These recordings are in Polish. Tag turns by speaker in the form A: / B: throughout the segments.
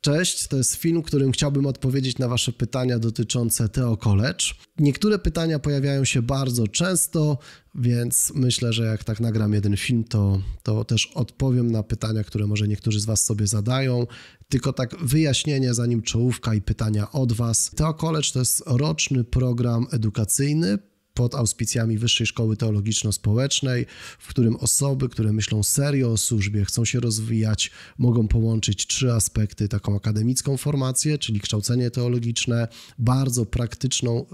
A: Cześć, to jest film, którym chciałbym odpowiedzieć na Wasze pytania dotyczące Teo College. Niektóre pytania pojawiają się bardzo często, więc myślę, że jak tak nagram jeden film, to, to też odpowiem na pytania, które może niektórzy z Was sobie zadają. Tylko tak wyjaśnienie, zanim czołówka i pytania od Was. Teo College to jest roczny program edukacyjny pod auspicjami Wyższej Szkoły Teologiczno-Społecznej, w którym osoby, które myślą serio o służbie, chcą się rozwijać, mogą połączyć trzy aspekty: taką akademicką formację, czyli kształcenie teologiczne, bardzo praktyczną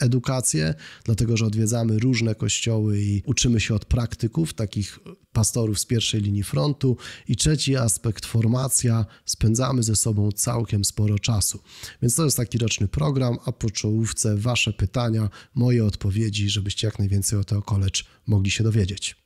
A: edukację, dlatego że odwiedzamy różne kościoły i uczymy się od praktyków, takich pastorów z pierwszej linii frontu. I trzeci aspekt, formacja, spędzamy ze sobą całkiem sporo czasu. Więc to jest taki roczny program, a po czołówce Wasze pytania, moje odpowiedzi, żebyście jak najwięcej o Teokolecz mogli się dowiedzieć.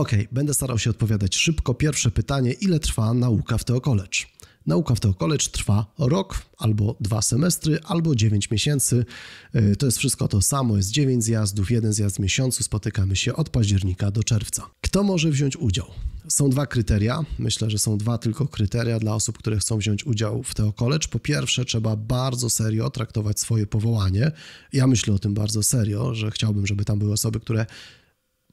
A: Ok, będę starał się odpowiadać szybko. Pierwsze pytanie, ile trwa nauka w teokolecz? Nauka w teokolecz trwa rok albo dwa semestry, albo 9 miesięcy. Y, to jest wszystko to samo, jest 9 zjazdów, jeden zjazd w miesiącu, spotykamy się od października do czerwca. Kto może wziąć udział? Są dwa kryteria, myślę, że są dwa tylko kryteria dla osób, które chcą wziąć udział w teokolecz. Po pierwsze, trzeba bardzo serio traktować swoje powołanie. Ja myślę o tym bardzo serio, że chciałbym, żeby tam były osoby, które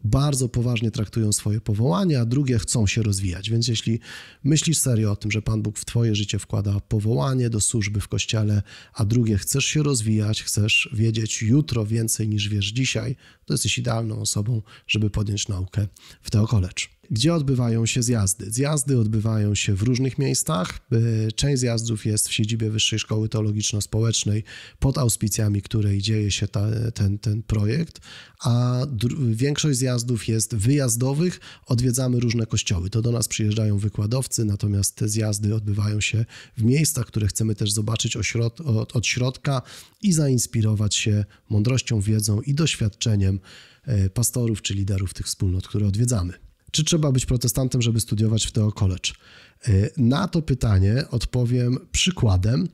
A: bardzo poważnie traktują swoje powołanie, a drugie chcą się rozwijać. Więc jeśli myślisz serio o tym, że Pan Bóg w Twoje życie wkłada powołanie do służby w kościele, a drugie chcesz się rozwijać, chcesz wiedzieć jutro więcej niż wiesz dzisiaj, to jesteś idealną osobą, żeby podjąć naukę w Teo College. Gdzie odbywają się zjazdy? Zjazdy odbywają się w różnych miejscach. E, część zjazdów jest w siedzibie Wyższej Szkoły Teologiczno-Społecznej, pod auspicjami której dzieje się ta, ten, ten projekt, a większość zjazdów jest wyjazdowych. Odwiedzamy różne kościoły. To do nas przyjeżdżają wykładowcy, natomiast te zjazdy odbywają się w miejscach, które chcemy też zobaczyć od, od środka i zainspirować się mądrością, wiedzą i doświadczeniem E, pastorów czy liderów tych wspólnot, które odwiedzamy. Czy trzeba być protestantem, żeby studiować w Teo College? Na to pytanie odpowiem przykładem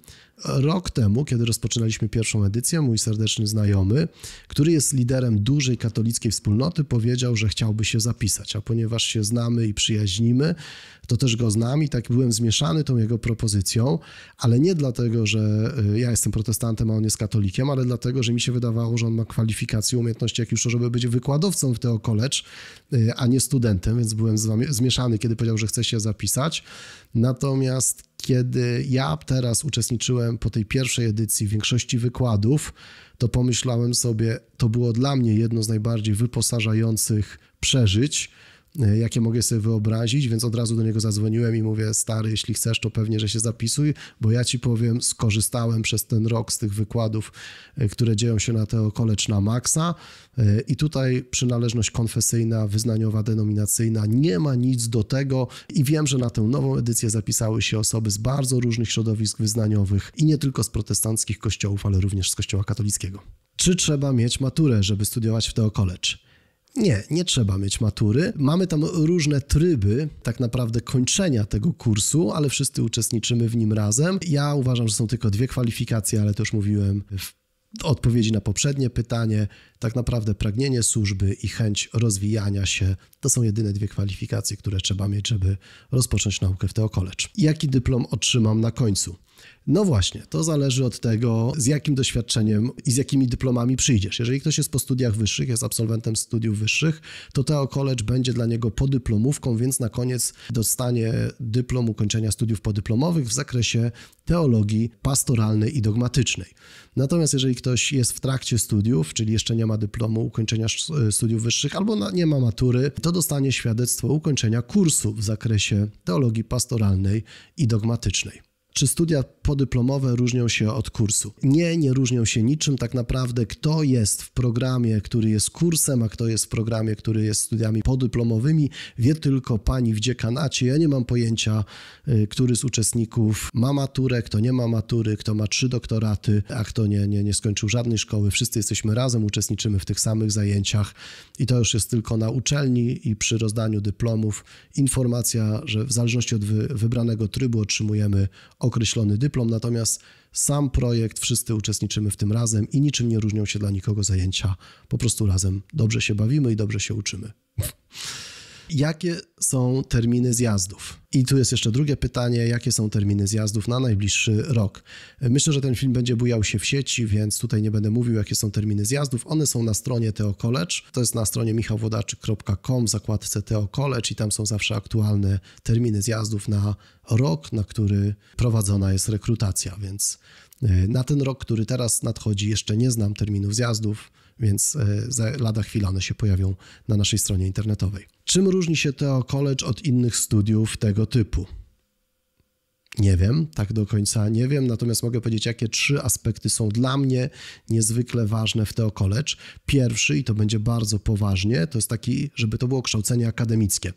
A: Rok temu, kiedy rozpoczynaliśmy pierwszą edycję, mój serdeczny znajomy, który jest liderem dużej katolickiej wspólnoty, powiedział, że chciałby się zapisać, a ponieważ się znamy i przyjaźnimy, to też go znam i tak byłem zmieszany tą jego propozycją, ale nie dlatego, że e, ja jestem protestantem, a on jest katolikiem, ale dlatego, że mi się wydawało, że on ma kwalifikacje, umiejętności jak już, żeby być wykładowcą w Teo College, e, a nie studentem, więc byłem zmieszany, kiedy powiedział, że chce się zapisać. Natomiast kiedy ja teraz uczestniczyłem po tej pierwszej edycji większości wykładów, to pomyślałem sobie, to było dla mnie jedno z najbardziej wyposażających przeżyć E, jakie mogę sobie wyobrazić, więc od razu do niego zadzwoniłem i mówię, stary, jeśli chcesz, to pewnie, że się zapisuj, bo ja ci powiem, skorzystałem przez ten rok z tych wykładów, e, które dzieją się na teokolecz na maksa e, i tutaj przynależność konfesyjna, wyznaniowa, denominacyjna nie ma nic do tego i wiem, że na tę nową edycję zapisały się osoby z bardzo różnych środowisk wyznaniowych i nie tylko z protestanckich kościołów, ale również z kościoła katolickiego. Czy trzeba mieć maturę, żeby studiować w teokolecz? Nie, nie trzeba mieć matury. Mamy tam różne tryby tak naprawdę kończenia tego kursu, ale wszyscy uczestniczymy w nim razem. Ja uważam, że są tylko dwie kwalifikacje, ale to już mówiłem w odpowiedzi na poprzednie pytanie. Tak naprawdę pragnienie służby i chęć rozwijania się to są jedyne dwie kwalifikacje, które trzeba mieć, żeby rozpocząć naukę w Teokolecz. Jaki dyplom otrzymam na końcu? No właśnie, to zależy od tego, z jakim doświadczeniem i z jakimi dyplomami przyjdziesz. Jeżeli ktoś jest po studiach wyższych, jest absolwentem studiów wyższych, to TEO College będzie dla niego podyplomówką, więc na koniec dostanie dyplom ukończenia studiów podyplomowych w zakresie teologii pastoralnej i dogmatycznej. Natomiast jeżeli ktoś jest w trakcie studiów, czyli jeszcze nie ma dyplomu ukończenia e, studiów wyższych albo nie ma matury, to dostanie świadectwo ukończenia kursu w zakresie teologii pastoralnej i dogmatycznej. Czy studia podyplomowe różnią się od kursu? Nie, nie różnią się niczym. Tak naprawdę, kto jest w programie, który jest kursem, a kto jest w programie, który jest studiami podyplomowymi, wie tylko pani w dziekanacie. Ja nie mam pojęcia, y, który z uczestników ma maturę, kto nie ma matury, kto ma trzy doktoraty, a kto nie, nie, nie skończył żadnej szkoły. Wszyscy jesteśmy razem, uczestniczymy w tych samych zajęciach i to już jest tylko na uczelni i przy rozdaniu dyplomów informacja, że w zależności od wy, wybranego trybu otrzymujemy określony dyplom, natomiast sam projekt, wszyscy uczestniczymy w tym razem i niczym nie różnią się dla nikogo zajęcia. Po prostu razem dobrze się bawimy i dobrze się uczymy. Jakie są terminy zjazdów? I tu jest jeszcze drugie pytanie, jakie są terminy zjazdów na najbliższy rok? Myślę, że ten film będzie bujał się w sieci, więc tutaj nie będę mówił, jakie są terminy zjazdów. One są na stronie Teo College, to jest na stronie michałwodaczyk.com, zakładce Teo College i tam są zawsze aktualne terminy zjazdów na rok, na który prowadzona jest rekrutacja, więc e, na ten rok, który teraz nadchodzi, jeszcze nie znam terminów zjazdów więc e, za lada chwila one się pojawią na naszej stronie internetowej. Czym różni się Theo College od innych studiów tego typu? Nie wiem, tak do końca nie wiem, natomiast mogę powiedzieć, jakie trzy aspekty są dla mnie niezwykle ważne w Theo College. Pierwszy, i to będzie bardzo poważnie, to jest taki, żeby to było kształcenie akademickie.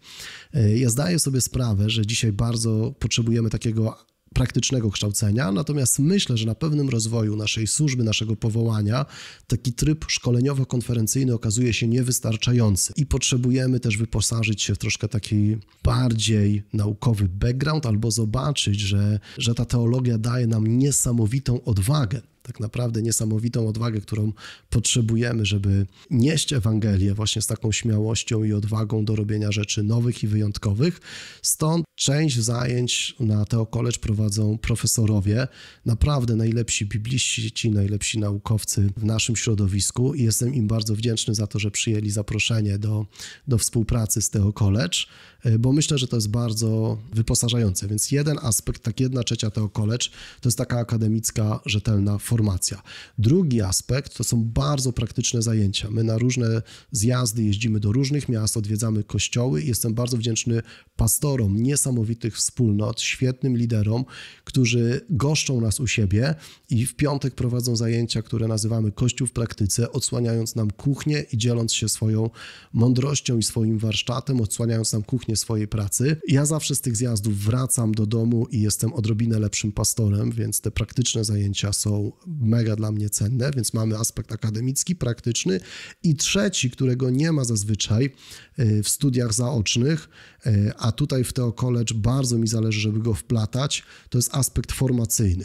A: E, ja zdaję sobie sprawę, że dzisiaj bardzo potrzebujemy takiego praktycznego kształcenia, natomiast myślę, że na pewnym rozwoju naszej służby, naszego powołania, taki tryb szkoleniowo-konferencyjny okazuje się niewystarczający i potrzebujemy też wyposażyć się w troszkę taki bardziej naukowy background albo zobaczyć, że, że ta teologia daje nam niesamowitą odwagę tak naprawdę niesamowitą odwagę, którą potrzebujemy, żeby nieść Ewangelię właśnie z taką śmiałością i odwagą do robienia rzeczy nowych i wyjątkowych. Stąd część zajęć na Teo College prowadzą profesorowie, naprawdę najlepsi bibliści, najlepsi naukowcy w naszym środowisku i jestem im bardzo wdzięczny za to, że przyjęli zaproszenie do, do współpracy z Teo College, e, bo myślę, że to jest bardzo wyposażające. Więc jeden aspekt, tak jedna trzecia Teo College, to jest taka akademicka, rzetelna forma informacja. Drugi aspekt to są bardzo praktyczne zajęcia. My na różne zjazdy jeździmy do różnych miast, odwiedzamy kościoły i jestem bardzo wdzięczny pastorom niesamowitych wspólnot, świetnym liderom, którzy goszczą nas u siebie i w piątek prowadzą zajęcia, które nazywamy Kościół w praktyce, odsłaniając nam kuchnię i dzieląc się swoją mądrością i swoim warsztatem, odsłaniając nam kuchnię swojej pracy. Ja zawsze z tych zjazdów wracam do domu i jestem odrobinę lepszym pastorem, więc te praktyczne zajęcia są mega dla mnie cenne, więc mamy aspekt akademicki, praktyczny i trzeci, którego nie ma zazwyczaj e, w studiach zaocznych, e, a tutaj w Teo College bardzo mi zależy, żeby go wplatać, to jest aspekt formacyjny.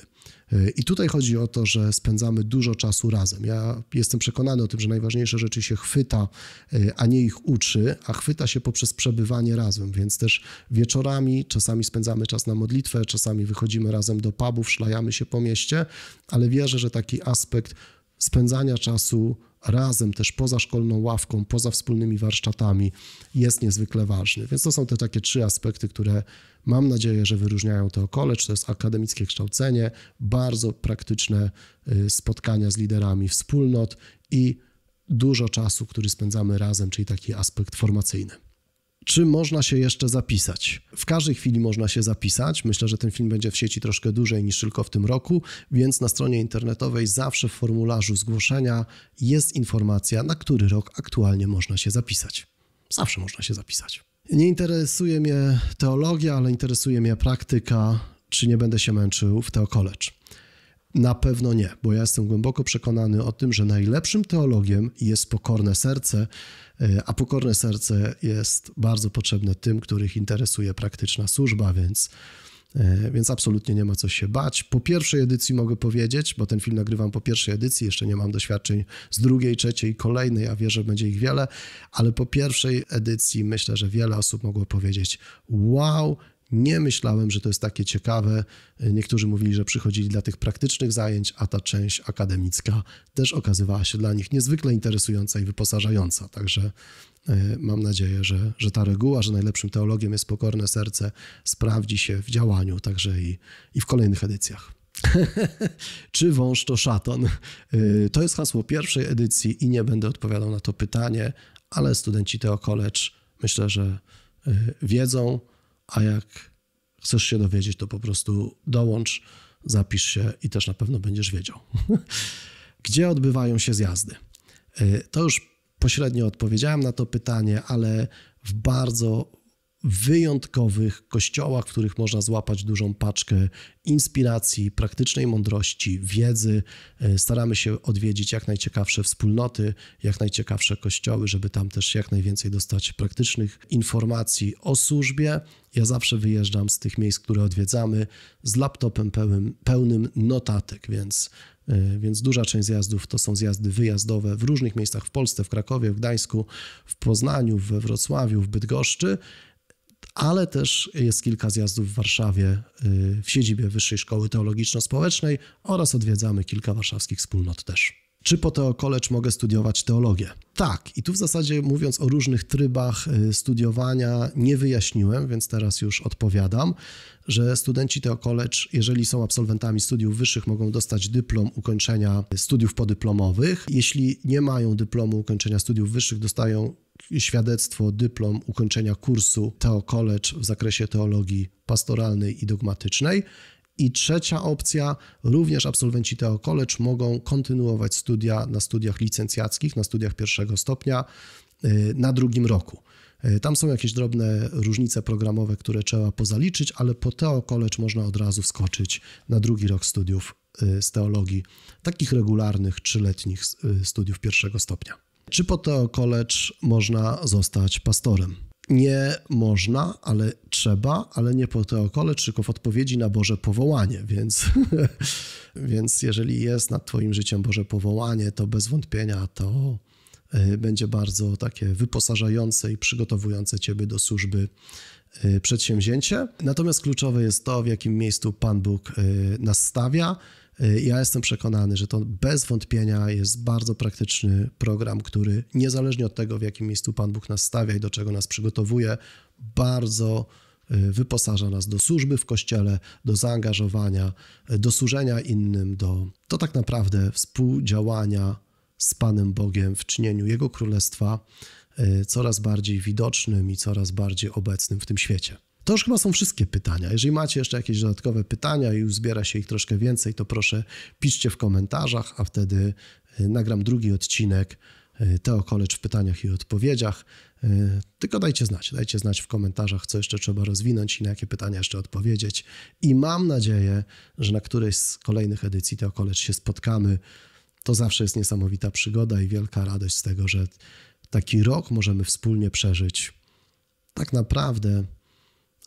A: E, I tutaj chodzi o to, że spędzamy dużo czasu razem. Ja jestem przekonany o tym, że najważniejsze rzeczy się chwyta, e, a nie ich uczy, a chwyta się poprzez przebywanie razem, więc też wieczorami czasami spędzamy czas na modlitwę, czasami wychodzimy razem do pubów, szlajamy się po mieście, ale wierzę, że taki aspekt spędzania czasu razem też poza szkolną ławką, poza wspólnymi warsztatami jest niezwykle ważny. Więc to są te takie trzy aspekty, które mam nadzieję, że wyróżniają to college. To jest akademickie kształcenie, bardzo praktyczne y, spotkania z liderami wspólnot i dużo czasu, który spędzamy razem, czyli taki aspekt formacyjny czy można się jeszcze zapisać. W każdej chwili można się zapisać. Myślę, że ten film będzie w sieci troszkę dłużej niż tylko w tym roku, więc na stronie internetowej zawsze w formularzu zgłoszenia jest informacja, na który rok aktualnie można się zapisać. Zawsze można się zapisać. Nie interesuje mnie teologia, ale interesuje mnie praktyka, czy nie będę się męczył w Teo College. Na pewno nie, bo ja jestem głęboko przekonany o tym, że najlepszym teologiem jest pokorne serce, e, a pokorne serce jest bardzo potrzebne tym, których interesuje praktyczna służba, więc e, więc absolutnie nie ma co się bać. Po pierwszej edycji mogę powiedzieć, bo ten film nagrywam po pierwszej edycji, jeszcze nie mam doświadczeń z drugiej, trzeciej i kolejnej, a wierzę, że będzie ich wiele, ale po pierwszej edycji myślę, że wiele osób mogło powiedzieć: Wow, nie myślałem, że to jest takie ciekawe. Niektórzy mówili, że przychodzili dla tych praktycznych zajęć, a ta część akademicka też okazywała się dla nich niezwykle interesująca i wyposażająca. Także e, mam nadzieję, że, że ta reguła, że najlepszym teologiem jest pokorne serce, sprawdzi się w działaniu także i, i w kolejnych edycjach. Czy wąż to szatan? E, to jest hasło pierwszej edycji i nie będę odpowiadał na to pytanie, ale studenci Teo College myślę, że e, wiedzą a jak chcesz się dowiedzieć, to po prostu dołącz, zapisz się i też na pewno będziesz wiedział. Gdzie odbywają się zjazdy? Y, to już pośrednio odpowiedziałem na to pytanie, ale w bardzo wyjątkowych kościołach, w których można złapać dużą paczkę inspiracji, praktycznej mądrości, wiedzy. E, staramy się odwiedzić jak najciekawsze wspólnoty, jak najciekawsze kościoły, żeby tam też jak najwięcej dostać praktycznych informacji o służbie. Ja zawsze wyjeżdżam z tych miejsc, które odwiedzamy, z laptopem pełnym, pełnym notatek, więc e, więc duża część zjazdów to są zjazdy wyjazdowe w różnych miejscach w Polsce, w Krakowie, w Gdańsku, w Poznaniu, we Wrocławiu, w Bydgoszczy ale też jest kilka zjazdów w Warszawie y, w siedzibie Wyższej Szkoły Teologiczno-Społecznej oraz odwiedzamy kilka warszawskich wspólnot też. Czy po Teokolecz mogę studiować teologię? Tak, i tu w zasadzie mówiąc o różnych trybach y, studiowania nie wyjaśniłem, więc teraz już odpowiadam, że studenci Teokolecz, jeżeli są absolwentami studiów wyższych, mogą dostać dyplom ukończenia studiów podyplomowych. Jeśli nie mają dyplomu ukończenia studiów wyższych, dostają świadectwo, dyplom ukończenia kursu Teokolecz w zakresie teologii pastoralnej i dogmatycznej i trzecia opcja, również absolwenci TEO College mogą kontynuować studia na studiach licencjackich, na studiach pierwszego stopnia y, na drugim roku. Y, tam są jakieś drobne różnice programowe, które trzeba pozaliczyć, ale po TEO College można od razu wskoczyć na drugi rok studiów y, z teologii, takich regularnych, trzyletnich studiów pierwszego stopnia. Czy po TEO College można zostać pastorem? nie można, ale trzeba, ale nie po teokole, tylko w odpowiedzi na Boże powołanie. Więc, więc jeżeli jest nad Twoim życiem Boże powołanie, to bez wątpienia to y, będzie bardzo takie wyposażające i przygotowujące Ciebie do służby y, przedsięwzięcie. Natomiast kluczowe jest to, w jakim miejscu Pan Bóg y, nas stawia E, ja jestem przekonany, że to bez wątpienia jest bardzo praktyczny program, który niezależnie od tego, w jakim miejscu Pan Bóg nas stawia i do czego nas przygotowuje, bardzo e, wyposaża nas do służby w kościele, do zaangażowania, e, do służenia innym, do, to tak naprawdę współdziałania z Panem Bogiem w czynieniu Jego królestwa coraz bardziej widocznym i coraz bardziej obecnym w tym świecie. To już chyba są wszystkie pytania. Jeżeli macie jeszcze jakieś dodatkowe pytania i uzbiera zbiera się ich troszkę więcej, to proszę piszcie w komentarzach, a wtedy y, nagram drugi odcinek y, Teo College w pytaniach i odpowiedziach. Y, tylko dajcie znać, dajcie znać w komentarzach, co jeszcze trzeba rozwinąć i na jakie pytania jeszcze odpowiedzieć. I mam nadzieję, że na którejś z kolejnych edycji Teo College się spotkamy. To zawsze jest niesamowita przygoda i wielka radość z tego, że taki rok możemy wspólnie przeżyć. Tak naprawdę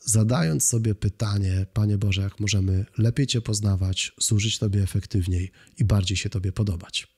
A: zadając sobie pytanie, Panie Boże, jak możemy lepiej Cię poznawać, służyć Tobie efektywniej i bardziej się Tobie podobać.